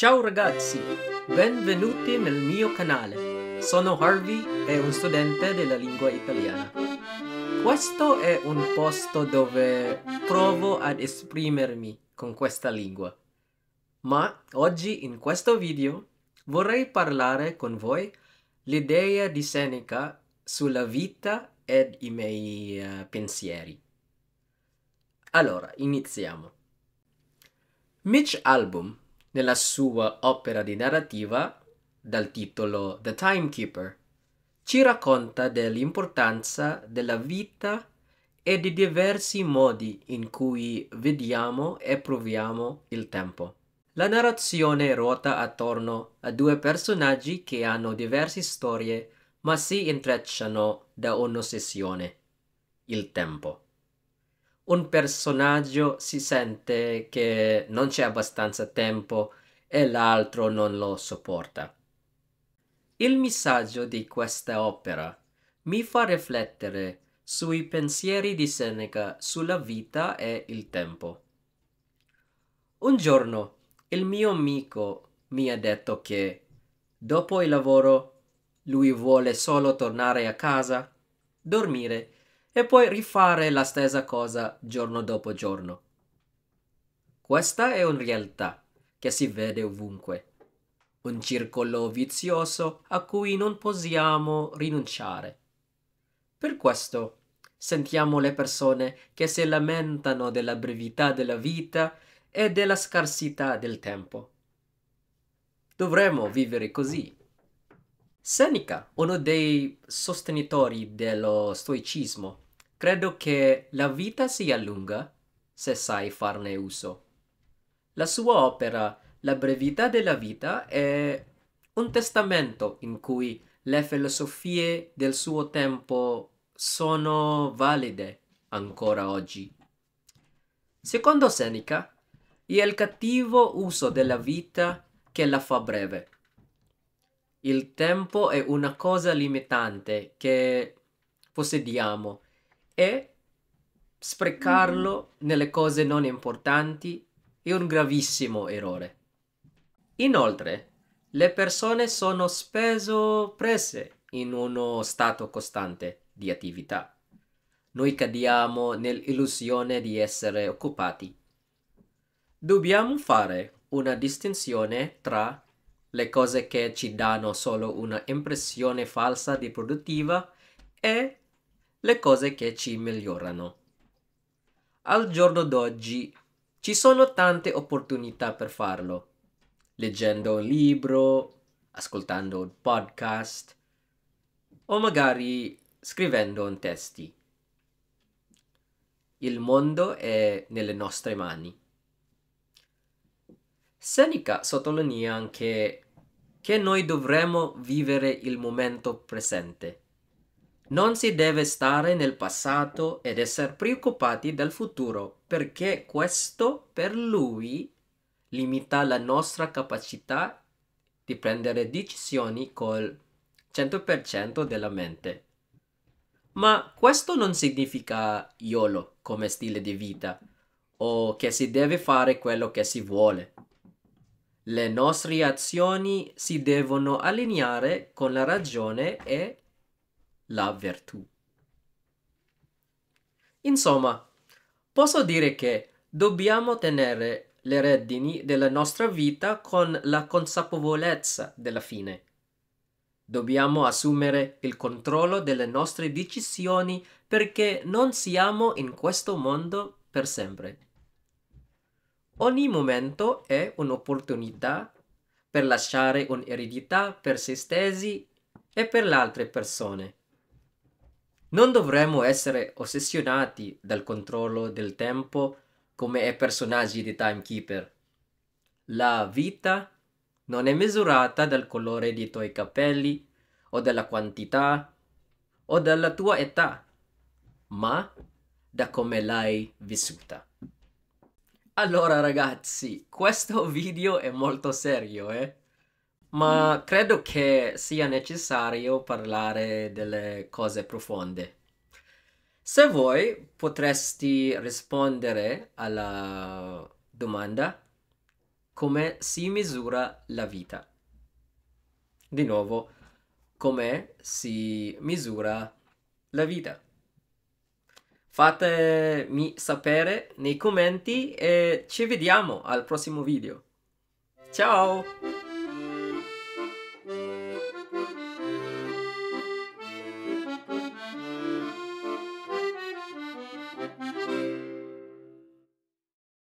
Ciao ragazzi, benvenuti nel mio canale. Sono Harvey e un studente della lingua italiana. Questo è un posto dove provo ad esprimermi con questa lingua. Ma oggi in questo video vorrei parlare con voi l'idea di Seneca sulla vita ed i miei uh, pensieri. Allora, iniziamo. Mitch Album nella sua opera di narrativa dal titolo The Timekeeper. Ci racconta dell'importanza della vita e di diversi modi in cui vediamo e proviamo il tempo. La narrazione ruota attorno a due personaggi che hanno diverse storie ma si intrecciano da un'ossessione, il tempo un personaggio si sente che non c'è abbastanza tempo e l'altro non lo sopporta. Il messaggio di questa opera mi fa riflettere sui pensieri di Seneca sulla vita e il tempo. Un giorno il mio amico mi ha detto che dopo il lavoro lui vuole solo tornare a casa, dormire e poi rifare la stessa cosa giorno dopo giorno. Questa è una realtà che si vede ovunque, un circolo vizioso a cui non possiamo rinunciare. Per questo sentiamo le persone che si lamentano della brevità della vita e della scarsità del tempo. Dovremmo vivere così Seneca, uno dei sostenitori dello stoicismo, credo che la vita sia lunga se sai farne uso. La sua opera La brevità della vita è un testamento in cui le filosofie del suo tempo sono valide ancora oggi. Secondo Seneca, è il cattivo uso della vita che la fa breve il tempo è una cosa limitante che possediamo e sprecarlo mm. nelle cose non importanti è un gravissimo errore. Inoltre, le persone sono spesso prese in uno stato costante di attività. Noi cadiamo nell'illusione di essere occupati. Dobbiamo fare una distinzione tra le cose che ci danno solo un'impressione falsa di produttiva e le cose che ci migliorano. Al giorno d'oggi ci sono tante opportunità per farlo, leggendo un libro, ascoltando un podcast o magari scrivendo un testi. Il mondo è nelle nostre mani. Seneca sottolinea anche che noi dovremmo vivere il momento presente. Non si deve stare nel passato ed essere preoccupati del futuro perché questo per lui limita la nostra capacità di prendere decisioni col 100% della mente. Ma questo non significa YOLO come stile di vita o che si deve fare quello che si vuole. Le nostre azioni si devono allineare con la ragione e la virtù. Insomma, posso dire che dobbiamo tenere le redini della nostra vita con la consapevolezza della fine. Dobbiamo assumere il controllo delle nostre decisioni perché non siamo in questo mondo per sempre. Ogni momento è un'opportunità per lasciare un'eredità per se stessi e per le altre persone. Non dovremmo essere ossessionati dal controllo del tempo come i personaggi di Timekeeper. La vita non è misurata dal colore dei tuoi capelli o dalla quantità o dalla tua età, ma da come l'hai vissuta. Allora ragazzi, questo video è molto serio, eh? Ma mm. credo che sia necessario parlare delle cose profonde. Se vuoi, potresti rispondere alla domanda come si misura la vita. Di nuovo, come si misura la vita. Fatemi sapere nei commenti e ci vediamo al prossimo video. Ciao!